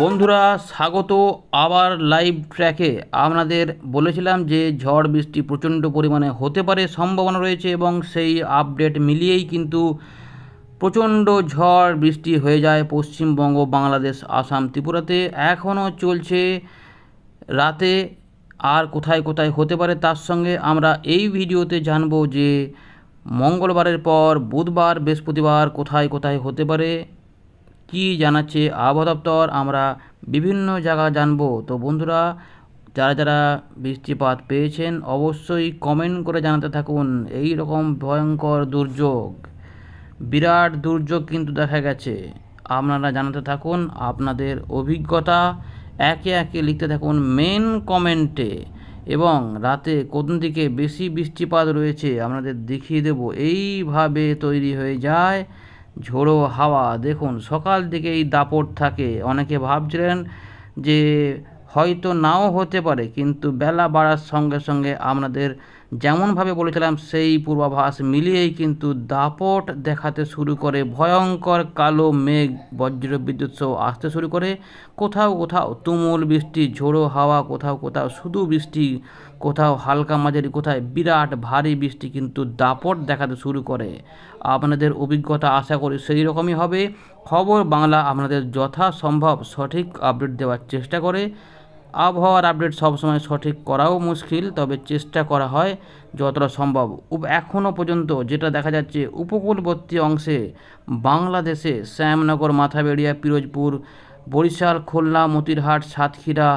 বন্ধুরা স্বাগত আবার লাইভ ট্র্যাকে আপনাদের বলেছিলাম যে ঝড় বৃষ্টি প্রচণ্ড পরিমাণে হতে পারে সম্ভাবনা রয়েছে এবং সেই আপডেট মিলিয়েই কিন্তু প্রচণ্ড ঝড় বৃষ্টি হয়ে যায় পশ্চিমবঙ্গ বাংলাদেশ আসাম ত্রিপুরাতে এখনও চলছে রাতে আর কোথায় কোথায় হতে পারে তার সঙ্গে আমরা এই ভিডিওতে জানব যে মঙ্গলবারের পর বুধবার বৃহস্পতিবার কোথায় কোথায় হতে পারে কি জানাচ্ছে আবহাওয়া দপ্তর আমরা বিভিন্ন জায়গা জানবো তো বন্ধুরা যারা যারা বৃষ্টিপাত পেয়েছেন অবশ্যই কমেন্ট করে জানাতে থাকুন এই রকম ভয়ঙ্কর দুর্যোগ বিরাট দুর্যোগ কিন্তু দেখা গেছে আপনারা জানাতে থাকুন আপনাদের অভিজ্ঞতা একে একে লিখতে থাকুন মেন কমেন্টে এবং রাতে কোন দিকে বেশি বৃষ্টিপাত রয়েছে আপনাদের দেখিয়ে দেব এইভাবে তৈরি হয়ে যায় ঝোড়ো হাওয়া দেখুন সকাল দিকে এই দাপট থাকে অনেকে ভাবছিলেন যে হয়তো নাও হতে পারে কিন্তু বেলা বাড়ার সঙ্গে সঙ্গে আমাদের যেমনভাবে বলেছিলাম সেই পূর্বাভাস মিলিয়েই কিন্তু দাপট দেখাতে শুরু করে ভয়ঙ্কর কালো মেঘ বিদ্যুৎ সহ আসতে শুরু করে কোথাও কোথাও তুমুল বৃষ্টি ঝোড়ো হাওয়া কোথাও কোথাও শুধু বৃষ্টি কোথাও হালকা মাঝারি কোথায় বিরাট ভারী বৃষ্টি কিন্তু দাপট দেখাতে শুরু করে আপনাদের অভিজ্ঞতা আশা করি সেই রকমই হবে খবর বাংলা আপনাদের যথাসম্ভব সঠিক আপডেট দেওয়ার চেষ্টা করে আবহাওয়ার আপডেট সবসময় সঠিক করাও মুশকিল তবে চেষ্টা করা হয় যতটা সম্ভব এখনও পর্যন্ত যেটা দেখা যাচ্ছে উপকূলবর্তী অংশে বাংলাদেশে শ্যামনগর মাথাবেড়িয়া পিরোজপুর বরিশাল খুলনা মতিরহাট সাতক্ষীরা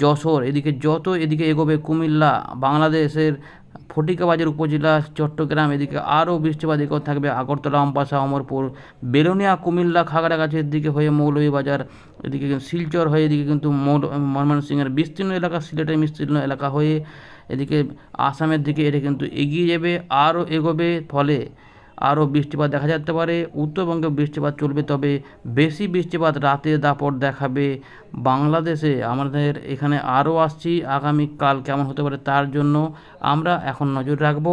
যশোর এদিকে যত এদিকে এগোবে কুমিল্লা বাংলাদেশের ফটিকাবাজার উপজেলা চট্টগ্রাম এদিকে আরও বৃষ্টিপাত এদিকেও থাকবে আগরতলা আমপাশা অমরপুর বেলুনিয়া কুমিল্লা খাগড়াগাছের দিকে হয়ে মৌলভীবাজার এদিকে শিলচর হয়ে এদিকে কিন্তু ময়মনসিংহের বিস্তীর্ণ এলাকা সিলেটের বিস্তীর্ণ এলাকা হয়ে এদিকে আসামের দিকে এটা কিন্তু এগিয়ে যাবে আরও এগোবে ফলে আরও বৃষ্টিপাত দেখা যেতে পারে উত্তরবঙ্গে বৃষ্টিপাত চলবে তবে বেশি বৃষ্টিপাত রাতে দাপট দেখাবে বাংলাদেশে আমাদের এখানে আরও আসছি আগামীকাল কেমন হতে পারে তার জন্য আমরা এখন নজর রাখব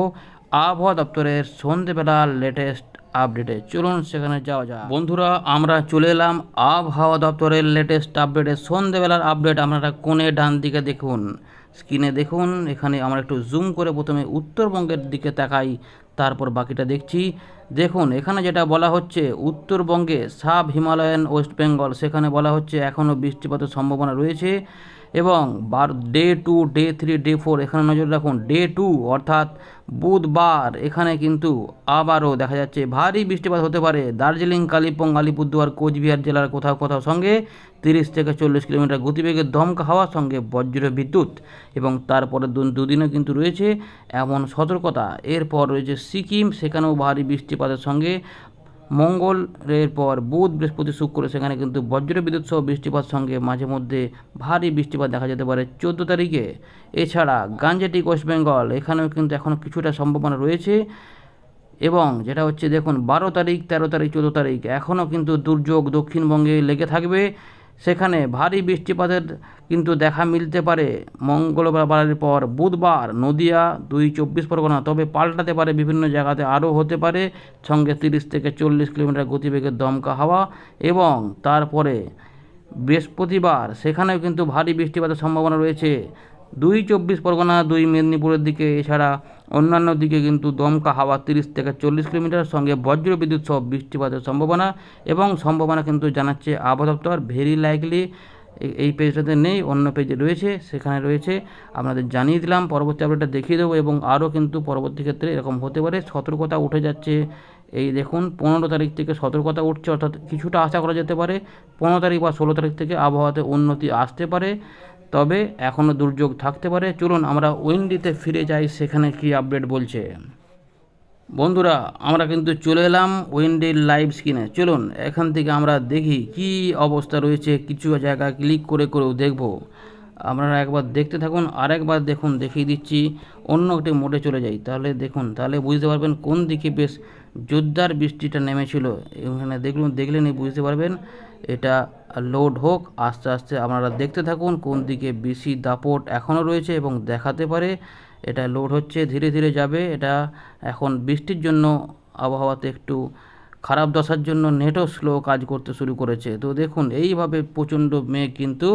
আবহাওয়া দপ্তরের সন্ধেবেলা লেটেস্ট আপডেটে চলুন সেখানে যাওয়া যায় বন্ধুরা আমরা চলে এলাম আবহাওয়া দপ্তরের লেটেস্ট আপডেটে সন্ধেবেলার আপডেট আপনারা কোণে ডান দিকে দেখুন স্ক্রিনে দেখুন এখানে আমরা একটু জুম করে প্রথমে উত্তরবঙ্গের দিকে তাকাই তারপর বাকিটা দেখছি দেখুন এখানে যেটা বলা হচ্ছে উত্তরবঙ্গে সাব হিমালয়ান ওয়েস্ট বেঙ্গল সেখানে বলা হচ্ছে এখনও বৃষ্টিপাতের সম্ভাবনা রয়েছে এবং বার day two day three day four এখানে নজর রাখুন ডে টু অর্থাৎ বুধবার এখানে কিন্তু আবারও দেখা যাচ্ছে ভারী বৃষ্টিপাত হতে পারে দার্জিলিং কালিম্পং আলিপুরদুয়ার কোচবিহার জেলার কোথাও কোথাও সঙ্গে তিরিশ থেকে চল্লিশ কিলোমিটার গতিবেগে দমকা হওয়ার সঙ্গে বজ্র বিদ্যুৎ এবং তারপরে দুদিনও কিন্তু রয়েছে এমন সতর্কতা এরপর রয়েছে সিকিম সেখানেও ভারী বৃষ্টিপাতের সঙ্গে মঙ্গলের পর বুধ বৃহস্পতি শুক্র সেখানে কিন্তু বজ্রবিদ্যুৎ সহ বৃষ্টিপাত সঙ্গে মাঝে মধ্যে ভারী বৃষ্টিপাত দেখা যেতে পারে চোদ্দ তারিখে এছাড়া গাঞ্জেটিক ওয়েস্ট বেঙ্গল এখানেও কিন্তু এখনও কিছুটা সম্ভাবনা রয়েছে এবং যেটা হচ্ছে দেখুন বারো তারিখ তেরো তারিখ চোদ্দো তারিখ এখনও কিন্তু দুর্যোগ দক্ষিণবঙ্গে লেগে থাকবে সেখানে ভারী বৃষ্টিপাতের কিন্তু দেখা মিলতে পারে মঙ্গলবারের পর বুধবার নদিয়া দুই চব্বিশ পরগনা তবে পাল্টাতে পারে বিভিন্ন জায়গাতে আরও হতে পারে সঙ্গে তিরিশ থেকে চল্লিশ কিলোমিটার গতিবেগের দমকা হাওয়া এবং তারপরে বৃহস্পতিবার সেখানেও কিন্তু ভারী বৃষ্টিপাতের সম্ভাবনা রয়েছে দুই চব্বিশ পরগনা দুই মেদিনীপুরের দিকে এছাড়া অন্যান্য দিকে কিন্তু দমকা হাওয়া তিরিশ থেকে চল্লিশ কিলোমিটার সঙ্গে বিদ্যুৎ সহ বৃষ্টিপাতের সম্ভাবনা এবং সম্ভাবনা কিন্তু জানাচ্ছে আবহাওয়া দপ্তর ভেরি লাইকলি এই পেজটাতে নেই অন্য পেজে রয়েছে সেখানে রয়েছে আপনাদের জানিয়ে দিলাম পরবর্তী আপডেটটা দেখিয়ে দেবো এবং আরও কিন্তু পরবর্তী ক্ষেত্রে এরকম হতে পারে সতর্কতা উঠে যাচ্ছে এই দেখুন পনেরো তারিখ থেকে সতর্কতা উঠছে অর্থাৎ কিছুটা আশা করা যেতে পারে পনেরো তারিখ বা ষোলো তারিখ থেকে আবহাওয়াতে উন্নতি আসতে পারে তবে এখনও দুর্যোগ থাকতে পারে চলুন আমরা উইন্ডিতে ফিরে যাই সেখানে কি আপডেট বলছে বন্ধুরা আমরা কিন্তু চলে এলাম উইন্ডির লাইভ স্ক্রিনে চলুন এখান থেকে আমরা দেখি কি অবস্থা রয়েছে কিছু জায়গা ক্লিক করে করেও দেখব আপনারা একবার দেখতে থাকুন আর একবার দেখুন দেখিয়ে দিচ্ছি অন্য একটি মোডে চলে যাই তাহলে দেখুন তাহলে বুঝতে পারবেন কোন দিকে বেশ জোরদার বৃষ্টিটা নেমেছিল এখানে দেখুন দেখলেনই বুঝতে পারবেন এটা লোড হোক আস্তে আস্তে আপনারা দেখতে থাকুন কোন দিকে বেশি দাপট এখনও রয়েছে এবং দেখাতে পারে এটা লোড হচ্ছে ধীরে ধীরে যাবে এটা এখন বৃষ্টির জন্য আবহাওয়াতে একটু খারাপ দশার জন্য নেটও স্লো কাজ করতে শুরু করেছে তো দেখুন এইভাবে প্রচণ্ড মেঘ কিন্তু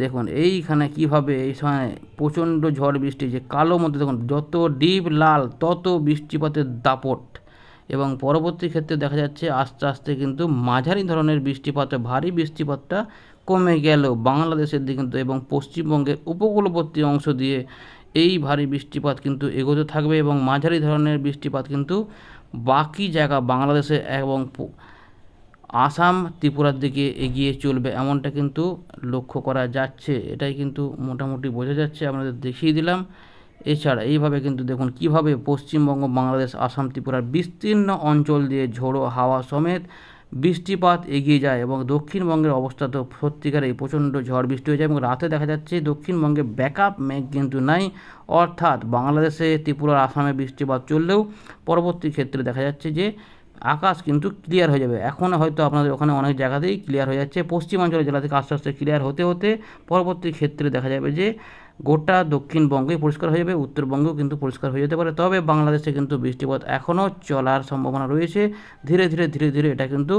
দেখুন এইখানে কিভাবে এই সময় প্রচণ্ড ঝড় বৃষ্টি যে কালো মধ্যে দেখুন যত ডিপ লাল তত বৃষ্টিপাতের দাপট এবং পরবর্তী ক্ষেত্রে দেখা যাচ্ছে আস্তে আস্তে কিন্তু মাঝারি ধরনের বৃষ্টিপাত ভারী বৃষ্টিপাতটা কমে গেল বাংলাদেশের দিকে কিন্তু এবং পশ্চিমবঙ্গের উপকূলবর্তী অংশ দিয়ে এই ভারী বৃষ্টিপাত কিন্তু এগোতে থাকবে এবং মাঝারি ধরনের বৃষ্টিপাত কিন্তু বাকি জায়গা বাংলাদেশে এবং আসাম ত্রিপুরার দিকে এগিয়ে চলবে এমনটা কিন্তু লক্ষ্য করা যাচ্ছে এটাই কিন্তু মোটামুটি বোঝা যাচ্ছে আপনাদের দেখিয়ে দিলাম এছাড়া এইভাবে কিন্তু দেখুন কিভাবে পশ্চিমবঙ্গ বাংলাদেশ আসাম ত্রিপুরার বিস্তীর্ণ অঞ্চল দিয়ে ঝোড়ো হাওয়া সমেত বৃষ্টিপাত এগিয়ে যায় এবং দক্ষিণবঙ্গের অবস্থা তো সত্যিকারেই প্রচণ্ড ঝড় বৃষ্টি হয়ে যায় এবং রাতে দেখা যাচ্ছে দক্ষিণবঙ্গে ব্যাকআপ মেঘ কিন্তু নাই অর্থাৎ বাংলাদেশে ত্রিপুরার আসামে বৃষ্টিপাত চললেও পরবর্তী ক্ষেত্রে দেখা যাচ্ছে যে আকাশ কিন্তু ক্লিয়ার হয়ে যাবে এখন হয়তো আপনাদের ওখানে অনেক জায়গাতেই ক্লিয়ার হয়ে যাচ্ছে পশ্চিমাঞ্চলের জেলা থেকে আস্তে আস্তে ক্লিয়ার হতে হতে পরবর্তী ক্ষেত্রে দেখা যাবে যে গোটা দক্ষিণবঙ্গই পরিষ্কার হয়ে যাবে উত্তরবঙ্গেও কিন্তু পরিষ্কার হয়ে যেতে পারে তবে বাংলাদেশে কিন্তু বৃষ্টিপাত এখনও চলার সম্ভাবনা রয়েছে ধীরে ধীরে ধীরে ধীরে এটা কিন্তু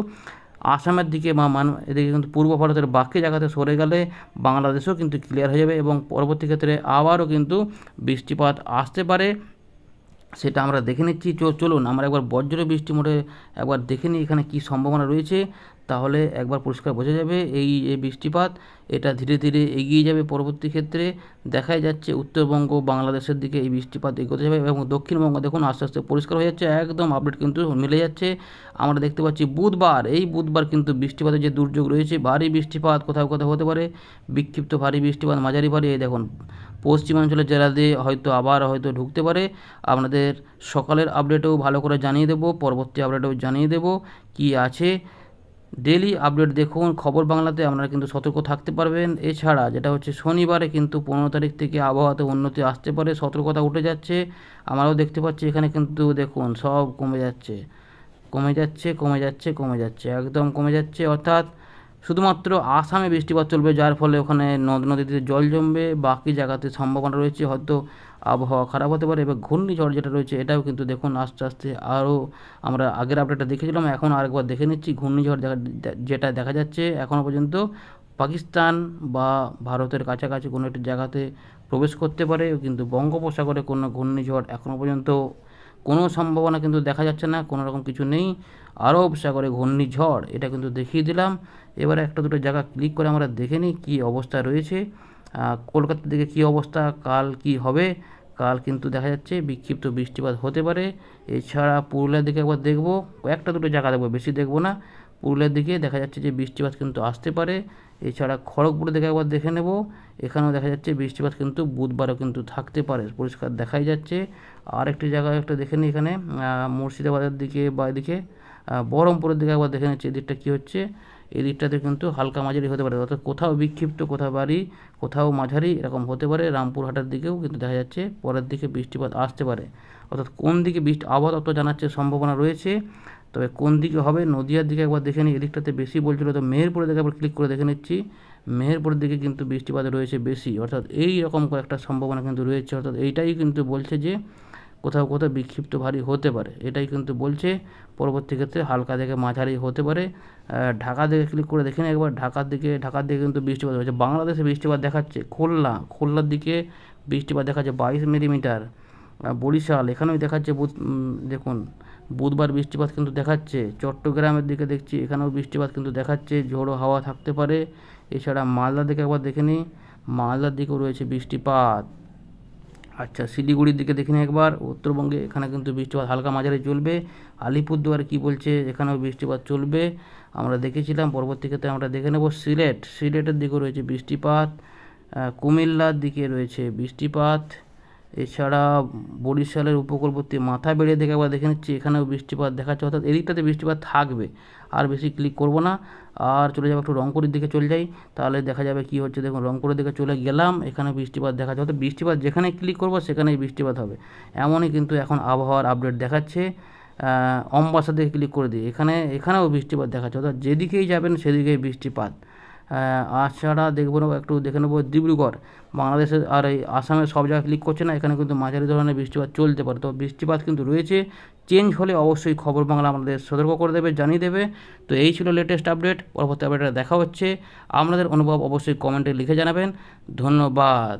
আসামের দিকে বা মান এদিকে কিন্তু পূর্ব ভারতের বাকি জায়গাতে সরে গেলে বাংলাদেশও কিন্তু ক্লিয়ার হয়ে যাবে এবং পরবর্তী ক্ষেত্রে আবারও কিন্তু বৃষ্টিপাত আসতে পারে সেটা আমরা দেখে নিচ্ছি চলুন আমরা একবার বজ্র বৃষ্টি মোটে একবার দেখে নিই এখানে কী সম্ভাবনা রয়েছে তাহলে একবার পরিষ্কার বোঝা যাবে এই যে বৃষ্টিপাত এটা ধীরে ধীরে এগিয়ে যাবে পরবর্তী ক্ষেত্রে দেখাই যাচ্ছে উত্তরবঙ্গ বাংলাদেশের দিকে এই বৃষ্টিপাত এগোতে যাবে এবং দক্ষিণবঙ্গ দেখুন আস্তে আস্তে পরিষ্কার হয়ে যাচ্ছে একদম আপডেট কিন্তু মিলে যাচ্ছে আমরা দেখতে পাচ্ছি বুধবার এই বুধবার কিন্তু বৃষ্টিপাতের যে দুর্যোগ রয়েছে ভারী বৃষ্টিপাত কোথাও কোথাও হতে পারে বিক্ষিপ্ত ভারী বৃষ্টিপাত মাঝারি ভারী এই দেখুন পশ্চিমাঞ্চলের জেলাতে হয়তো আবার হয়তো ঢুকতে পারে আপনাদের সকালের আপডেটেও ভালো করে জানিয়ে দেবো পরবর্তী আপডেটেও জানিয়ে দেবো কি আছে ডেলি আপডেট দেখুন খবর বাংলাতে আপনারা কিন্তু সতর্ক থাকতে পারবেন এছাড়া যেটা হচ্ছে শনিবারে কিন্তু পনেরো তারিখ থেকে আবহাওয়াতে উন্নতি আসতে পারে সতর্কতা উঠে যাচ্ছে আমরাও দেখতে পাচ্ছি এখানে কিন্তু দেখুন সব কমে যাচ্ছে কমে যাচ্ছে কমে যাচ্ছে কমে যাচ্ছে একদম কমে যাচ্ছে অর্থাৎ শুধুমাত্র আসামে বৃষ্টিপাত চলবে যার ফলে ওখানে নদ নদীতে জল জমবে বাকি জায়গাতে সম্ভাবনা রয়েছে হয়তো আবহাওয়া খারাপ হতে পারে এবং ঘূর্ণিঝড় যেটা রয়েছে এটাও কিন্তু দেখুন আস্তে আস্তে আরও আমরা আগের আপডেটটা দেখেছিলাম এখন আরেকবার দেখে নিচ্ছি ঘূর্ণিঝড় দেখা যেটা দেখা যাচ্ছে এখনও পর্যন্ত পাকিস্তান বা ভারতের কাছাকাছি কোনো একটি জায়গাতে প্রবেশ করতে পারে কিন্তু বঙ্গোপসাগরে কোনো ঘূর্ণিঝড় এখনও পর্যন্ত কোনো সম্ভাবনা কিন্তু দেখা যাচ্ছে না কোনো রকম কিছু নেই আরব সাগরে ঘূর্ণিঝড় এটা কিন্তু দেখিয়ে দিলাম এবারে একটা দুটো জায়গা ক্লিক করে আমরা দেখে নিই কী অবস্থা রয়েছে কলকাতার দিকে কি অবস্থা কাল কি হবে কাল কিন্তু দেখা যাচ্ছে বিক্ষিপ্ত বৃষ্টিপাত হতে পারে এছাড়া পুরুলিয়ার দিকে একবার দেখব একটা দুটো জায়গা দেখবো বেশি দেখব না পুরুলিয়ার দিকে দেখা যাচ্ছে যে বৃষ্টিপাত কিন্তু আসতে পারে এছাড়া খড়গপুরের দিকে একবার দেখে নেব এখানেও দেখা যাচ্ছে বৃষ্টিপাত কিন্তু বুধবারও কিন্তু থাকতে পারে পরিষ্কার দেখাই যাচ্ছে আর একটি জায়গায় একটা দেখে নিই এখানে মুর্শিদাবাদের দিকে বা এদিকে বহরমপুরের দিকে একবার দেখে নিচ্ছি এদিকটা কী হচ্ছে এই দিকটাতে কিন্তু হালকা মাঝারি হতে পারে অর্থাৎ কোথাও বিক্ষিপ্ত কোথাও বাড়ি কোথাও মাঝারি এরকম হতে পারে রামপুরহাটের দিকেও কিন্তু দেখা যাচ্ছে পরের দিকে বৃষ্টিপাত আসতে পারে অর্থাৎ কোন দিকে বৃষ্টি আবহাওয়া তত্ত্ব জানাচ্ছে সম্ভাবনা রয়েছে তবে কোন দিকে হবে নদিয়ার দিকে একবার দেখে নিই এদিকটাতে বেশি বলছিল তো মেহেরপুরের দিকে একবার ক্লিক করে দেখে নিচ্ছি মেহেরপুরের দিকে কিন্তু বৃষ্টিপাত রয়েছে বেশি অর্থাৎ এই রকম কয়েকটা সম্ভাবনা কিন্তু রয়েছে অর্থাৎ এইটাই কিন্তু বলছে যে কোথাও কোথাও বিক্ষিপ্ত ভারী হতে পারে এটাই কিন্তু বলছে পরবর্তী ক্ষেত্রে হালকা থেকে মাঝারি হতে পারে ঢাকা দিকে ক্লিক করে দেখেন একবার ঢাকার দিকে ঢাকার দিকে কিন্তু বৃষ্টিপাত হয়েছে বাংলাদেশে বৃষ্টিপাত দেখাচ্ছে খুলনা খুলনার দিকে বৃষ্টিপাত দেখাচ্ছে বাইশ মিলিমিটার বরিশাল এখানেও দেখাচ্ছে বুধ দেখুন বুধবার বৃষ্টিপাত কিন্তু দেখাচ্ছে চট্টগ্রামের দিকে দেখছি এখানেও বৃষ্টিপাত কিন্তু দেখাচ্ছে ঝোড়ো হাওয়া থাকতে পারে এছাড়া মালদার দিকে একবার দেখে নিই মালদার দিকেও রয়েছে বৃষ্টিপাত আচ্ছা শিলিগুড়ির দিকে দেখি না একবার উত্তরবঙ্গে এখানে কিন্তু বৃষ্টিপাত হালকা মাঝারি চলবে আলিপুরদুয়ার কি বলছে এখানেও বৃষ্টিপাত চলবে আমরা দেখেছিলাম পরবর্তী ক্ষেত্রে আমরা দেখে নেব সিলেট সিলেটের দিকে রয়েছে বৃষ্টিপাত কুমিল্লার দিকে রয়েছে বৃষ্টিপাত এছাড়া বরিশালের উপকূলবর্তী মাথা বেড়ে দেখে একবার দেখে নিচ্ছি এখানেও বৃষ্টিপাত দেখাচ্ছে অর্থাৎ এদিকটাতে বৃষ্টিপাত থাকবে আর বেশি ক্লিক করব না আর চলে যাবো একটু রংপুরের দিকে চলে যাই তাহলে দেখা যাবে কি হচ্ছে দেখুন রংপুরের দিকে চলে গেলাম এখানে বৃষ্টিপাত দেখাচ্ছে অর্থাৎ বৃষ্টিপাত যেখানে ক্লিক করব সেখানেই বৃষ্টিপাত হবে এমনই কিন্তু এখন আবহাওয়ার আপডেট দেখাচ্ছে দিকে ক্লিক করে দিই এখানে এখানেও বৃষ্টিপাত দেখাচ্ছে অর্থাৎ যেদিকেই যাবেন সেদিকেই বৃষ্টিপাত আছাড়া দেখব না একটু দেখে নেবো ডিব্রুগড় বাংলাদেশের আর এই আসামের সব জায়গায় ক্লিক করছে না এখানে কিন্তু মাঝারি ধরনের বৃষ্টিপাত চলতে পারে তো বৃষ্টিপাত কিন্তু রয়েছে চেঞ্জ হলে অবশ্যই খবর বাংলা আমাদের সতর্ক করে দেবে জানিয়ে দেবে তো এই ছিল লেটেস্ট আপডেট পরবর্তী আপডেটটা দেখা হচ্ছে আপনাদের অনুভব অবশ্যই কমেন্টে লিখে জানাবেন ধন্যবাদ